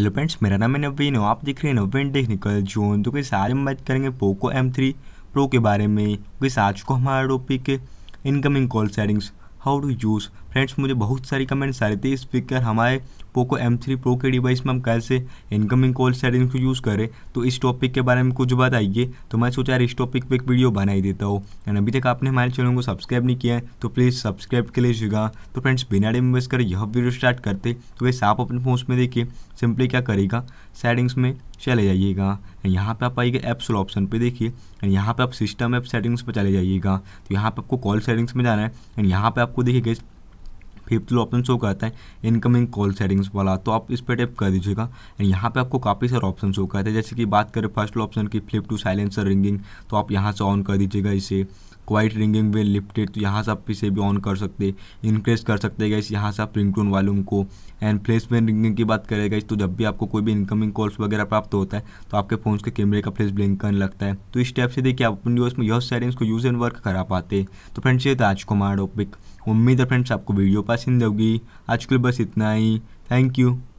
hello friends मेरा नाम है नवीन हो आप देख रहे हैं नवीन टेक्निकल जोन तो किस आज हम बात करेंगे पोको एम थ्री प्रो के बारे में क्योंकि आज को हमारा topic incoming call settings how to use friends मुझे बहुत सारी कमेंट्स आ रही थी स्पीकर हमारे पोको एम थ्री प्रो के डिवाइस में हम कैसे इनकमिंग कॉल सेटिंग को यूज़ करें तो इस टॉपिक के बारे में कुछ बात आइए तो मैं सोचा यार इस टॉपिक पर एक वीडियो बना ही देता हूँ एंड अभी तक आपने हमारे चैनल को सब्सक्राइब नहीं किया है तो प्लीज़ सब्सक्राइब के लिए जुगा तो फ्रेंड्स बिना डे वेस्ट कर यह वीडियो स्टार्ट करते तो वैसे आप अपने फोन में देखिए सिंपली क्या करेगा सेटिंग्स में चले जाइएगा यहाँ पे आप आइएगा एप्स वाला ऑप्शन पे देखिए एंड यहाँ पे आप सिस्टम ऐप सेटिंग्स पे चले जाइएगा तो यहाँ पे आपको कॉल सेटिंग्स में जाना है एंड यहाँ पे आपको देखिए गैस फिफ्थ ऑप्शन शो करता है इनकमिंग कॉल सेटिंग्स वाला तो आप इस पर टैप कर दीजिएगा एंड यहाँ पे आपको काफ़ी सारे ऑप्शन शो करते हैं जैसे कि बात करें फर्स्ट ऑप्शन की फ्लिप टू साइलेंसर रिंगिंग तो आप यहाँ से ऑन कर दीजिएगा इसे क्वाइट रिंगिंग वे लिफ्टेड तो यहाँ से आप इसे भी ऑन कर सकते इंक्रेज कर सकते हैं इस यहाँ से आप रिंगटोन वॉल्यूम को एंड फ्लेश रिंगिंग की बात करें इस तो जब भी आपको कोई भी इनकमिंग कॉल्स वगैरह प्राप्त होता है तो आपके फोन के कैमरे का फ्लेस ब्लिंक करने लगता है तो इस टाइप से देखिए आप अपनी यूज में यह सेटिंग्स को यूज़ एंड वर्क करा पाते तो फ्रेंड्स ये था आज को मार टॉपिक उम्मीद है फ्रेंड्स आपको वीडियो पसंद होगी आज के लिए बस इतना ही थैंक यू